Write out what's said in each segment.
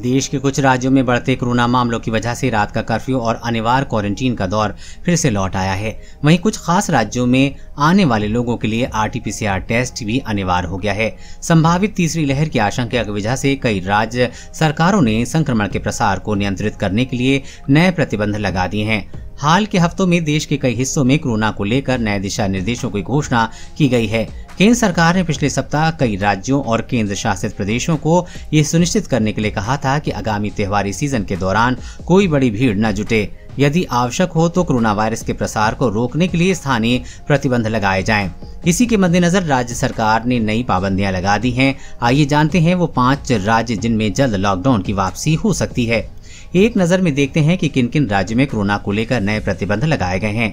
देश के कुछ राज्यों में बढ़ते कोरोना मामलों की वजह से रात का कर्फ्यू और अनिवार्य क्वारंटीन का दौर फिर से लौट आया है वहीं कुछ खास राज्यों में आने वाले लोगों के लिए आरटीपीसीआर टेस्ट भी अनिवार्य हो गया है संभावित तीसरी लहर की आशंका की वजह से कई राज्य सरकारों ने संक्रमण के प्रसार को नियंत्रित करने के लिए नए प्रतिबंध लगा दिए हैं हाल के हफ्तों में देश के कई हिस्सों में कोरोना को लेकर नए दिशा निर्देशों की घोषणा की गई है केंद्र सरकार ने पिछले सप्ताह कई राज्यों और केंद्र शासित प्रदेशों को यह सुनिश्चित करने के लिए कहा था कि आगामी त्योहारी सीजन के दौरान कोई बड़ी भीड़ न जुटे यदि आवश्यक हो तो कोरोना वायरस के प्रसार को रोकने के लिए स्थानीय प्रतिबंध लगाए जाएं। इसी के मद्देनजर राज्य सरकार ने नई पाबंदियां लगा दी हैं आइए जानते हैं वो पांच राज्य जिनमें जल्द लॉकडाउन की वापसी हो सकती है एक नज़र में देखते हैं कि किन किन राज्य में कोरोना को लेकर नए प्रतिबंध लगाए गए हैं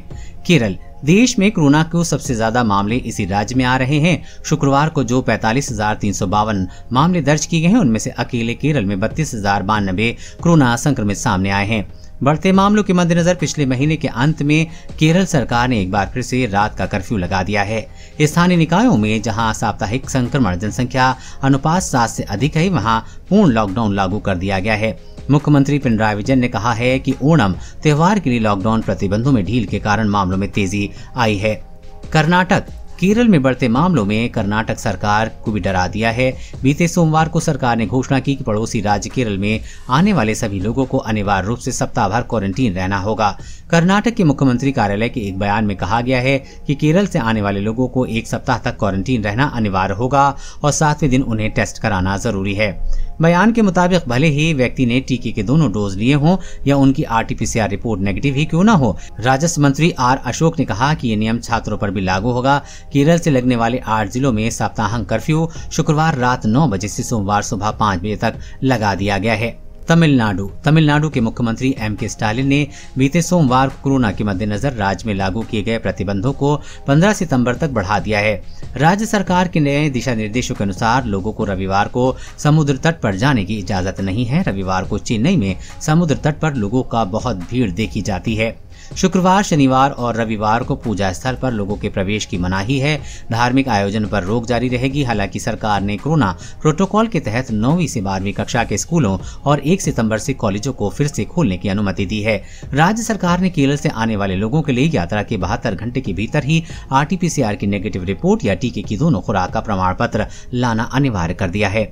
केरल देश में कोरोना को सबसे ज्यादा मामले इसी राज्य में आ रहे हैं शुक्रवार को जो पैतालीस हजार तीन सौ बावन मामले दर्ज किए गए हैं उनमें से अकेले केरल में बत्तीस हजार बानबे कोरोना संक्रमित सामने आए हैं बढ़ते मामलों के मद्देनजर पिछले महीने के अंत में केरल सरकार ने एक बार फिर से रात का कर्फ्यू लगा दिया है स्थानीय निकायों में जहां साप्ताहिक संक्रमण जनसंख्या अनुपात सात से अधिक है वहां पूर्ण लॉकडाउन लागू कर दिया गया है मुख्यमंत्री पिनराई विजयन ने कहा है कि ओणम त्यौहार के लिए लॉकडाउन प्रतिबंधों में ढील के कारण मामलों में तेजी आई है कर्नाटक केरल में बढ़ते मामलों में कर्नाटक सरकार को भी डरा दिया है बीते सोमवार को सरकार ने घोषणा की कि पड़ोसी राज्य केरल में आने वाले सभी लोगों को अनिवार्य रूप से सप्ताह भर क्वारंटीन रहना होगा कर्नाटक के मुख्यमंत्री कार्यालय के एक बयान में कहा गया है कि केरल से आने वाले लोगों को एक सप्ताह तक क्वारंटीन रहना अनिवार्य होगा और सातवें दिन उन्हें टेस्ट कराना जरूरी है बयान के मुताबिक भले ही व्यक्ति ने टीके के दोनों डोज लिए हों या उनकी आरटीपीसीआर रिपोर्ट नेगेटिव ही क्यों न हो राजस्व मंत्री आर अशोक ने कहा कि ये नियम छात्रों पर भी लागू होगा केरल से लगने वाले आठ जिलों में सप्ताहांग कर्फ्यू शुक्रवार रात नौ बजे से सोमवार सुबह पाँच बजे तक लगा दिया गया है तमिलनाडु तमिलनाडु के मुख्यमंत्री एम के स्टालिन ने बीते सोमवार कोरोना के मद्देनजर राज्य में लागू किए गए प्रतिबंधों को 15 सितंबर तक बढ़ा दिया है राज्य सरकार के नए दिशा निर्देशों के अनुसार लोगों को रविवार को समुद्र तट पर जाने की इजाजत नहीं है रविवार को चेन्नई में समुद्र तट पर लोगों का बहुत भीड़ देखी जाती है शुक्रवार शनिवार और रविवार को पूजा स्थल पर लोगों के प्रवेश की मनाही है धार्मिक आयोजन पर रोक जारी रहेगी हालांकि सरकार ने कोरोना प्रोटोकॉल के तहत नौवीं से बारहवीं कक्षा के स्कूलों और एक सितम्बर से कॉलेजों को फिर से खोलने की अनुमति दी है राज्य सरकार ने केरल से आने वाले लोगों के लिए यात्रा के बहत्तर घंटे के भीतर ही आर की नेगेटिव रिपोर्ट या टीके की दोनों खुराक का प्रमाण पत्र लाना अनिवार्य कर दिया है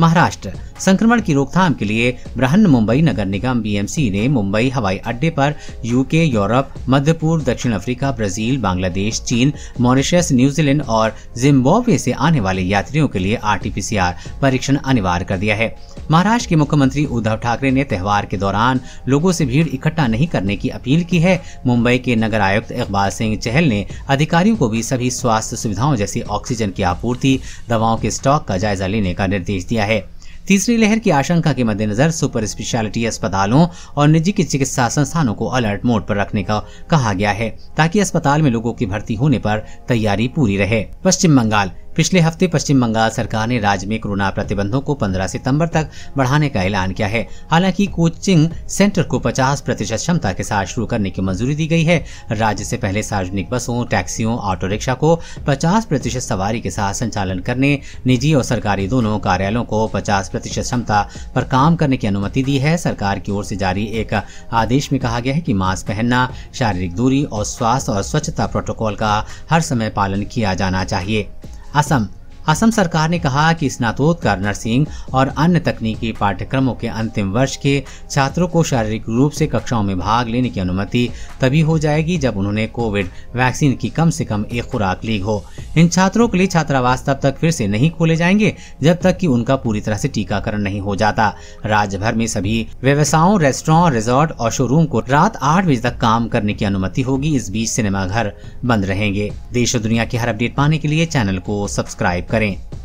महाराष्ट्र संक्रमण की रोकथाम के लिए ब्रहन मुंबई नगर निगम बीएमसी ने मुंबई हवाई अड्डे पर यूके यूरोप मध्य पूर्व दक्षिण अफ्रीका ब्राजील बांग्लादेश चीन मॉरिशस न्यूजीलैंड और जिम्बाब्वे से आने वाले यात्रियों के लिए आरटीपीसीआर परीक्षण अनिवार्य कर दिया है महाराष्ट्र के मुख्यमंत्री उद्धव ठाकरे ने त्यौहार के दौरान लोगों से भीड़ इकट्ठा नहीं करने की अपील की है मुंबई के नगर आयुक्त इकबाल सिंह चहल ने अधिकारियों को भी सभी स्वास्थ्य सुविधाओं जैसे ऑक्सीजन की आपूर्ति दवाओं के स्टॉक का जायजा लेने का निर्देश दिया है है तीसरी लहर की आशंका के मद्देनजर सुपर स्पेशलिटी अस्पतालों और निजी चिकित्सा संस्थानों को अलर्ट मोड पर रखने का कहा गया है ताकि अस्पताल में लोगों की भर्ती होने पर तैयारी पूरी रहे पश्चिम बंगाल पिछले हफ्ते पश्चिम बंगाल सरकार ने राज्य में कोरोना प्रतिबंधों को 15 सितंबर तक बढ़ाने का ऐलान किया है हालांकि कोचिंग सेंटर को 50 प्रतिशत क्षमता के साथ शुरू करने की मंजूरी दी गई है राज्य से पहले सार्वजनिक बसों टैक्सियों ऑटो रिक्शा को 50 प्रतिशत सवारी के साथ संचालन करने निजी और सरकारी दोनों कार्यालयों को पचास प्रतिशत क्षमता पर काम करने की अनुमति दी है सरकार की ओर से जारी एक आदेश में कहा गया है कि मास्क पहनना शारीरिक दूरी और स्वास्थ्य और स्वच्छता प्रोटोकॉल का हर समय पालन किया जाना चाहिए আসাম असम सरकार ने कहा कि स्नातोत्तर नर्सिंग और अन्य तकनीकी पाठ्यक्रमों के अंतिम वर्ष के छात्रों को शारीरिक रूप से कक्षाओं में भाग लेने की अनुमति तभी हो जाएगी जब उन्होंने कोविड वैक्सीन की कम से कम एक खुराक ली हो इन छात्रों के लिए छात्रावास तब तक फिर से नहीं खोले जाएंगे जब तक कि उनका पूरी तरह से टीकाकरण नहीं हो जाता राज्य भर में सभी व्यवसायों रेस्टोरों रिजॉर्ट और शोरूम को रात आठ बजे तक काम करने की अनुमति होगी इस बीच सिनेमाघर बंद रहेंगे देश और दुनिया की हर अपडेट पाने के लिए चैनल को सब्सक्राइब करें